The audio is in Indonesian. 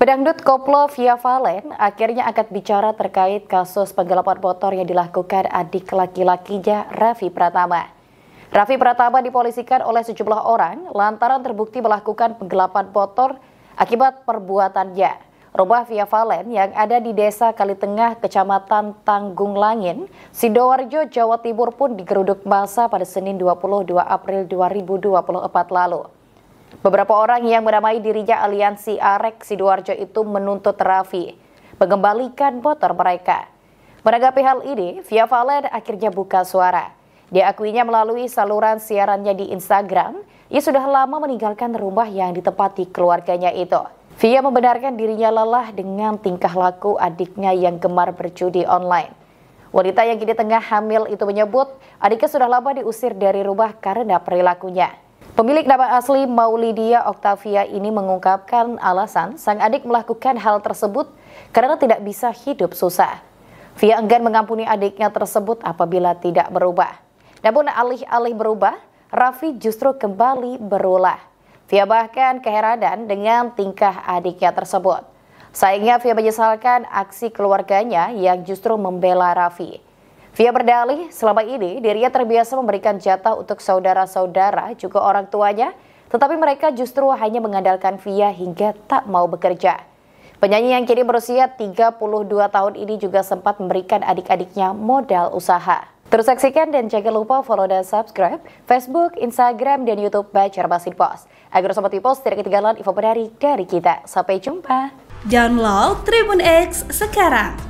Pedangdut Koplo Via Valen akhirnya angkat bicara terkait kasus penggelapan motor yang dilakukan adik laki-lakinya Raffi Pratama. Raffi Pratama dipolisikan oleh sejumlah orang lantaran terbukti melakukan penggelapan motor akibat perbuatannya. Rumah Via Valen yang ada di Desa Kalitengah, Kecamatan Tanggung Langin, Sidoarjo, Jawa Timur pun digeruduk masa pada Senin 22 April 2024 lalu. Beberapa orang yang menamai dirinya aliansi Arek Sidoarjo itu menuntut Raffi mengembalikan motor mereka. Menanggapi hal ini, Via Valen akhirnya buka suara. Dia akuinya melalui saluran siarannya di Instagram, ia sudah lama meninggalkan rumah yang ditempati keluarganya itu. Via membenarkan dirinya lelah dengan tingkah laku adiknya yang gemar berjudi online. Wanita yang kini tengah hamil itu menyebut adiknya sudah lama diusir dari rumah karena perilakunya. Pemilik nama asli Maulidia Octavia ini mengungkapkan alasan sang adik melakukan hal tersebut karena tidak bisa hidup susah. Via enggan mengampuni adiknya tersebut apabila tidak berubah. Namun alih-alih berubah, Raffi justru kembali berulah. Via bahkan keheranan dengan tingkah adiknya tersebut. Sayangnya Via menyesalkan aksi keluarganya yang justru membela Raffi. Via berdalih, selama ini dirinya terbiasa memberikan jatah untuk saudara-saudara juga orang tuanya, tetapi mereka justru hanya mengandalkan Via hingga tak mau bekerja. Penyanyi yang kini berusia 32 tahun ini juga sempat memberikan adik-adiknya modal usaha. Terus saksikan dan jangan lupa follow dan subscribe Facebook, Instagram, dan Youtube Bacar Masin Pos. Agar Sobat Post tidak ketinggalan info menarik dari kita. Sampai jumpa! Download Tribun X sekarang!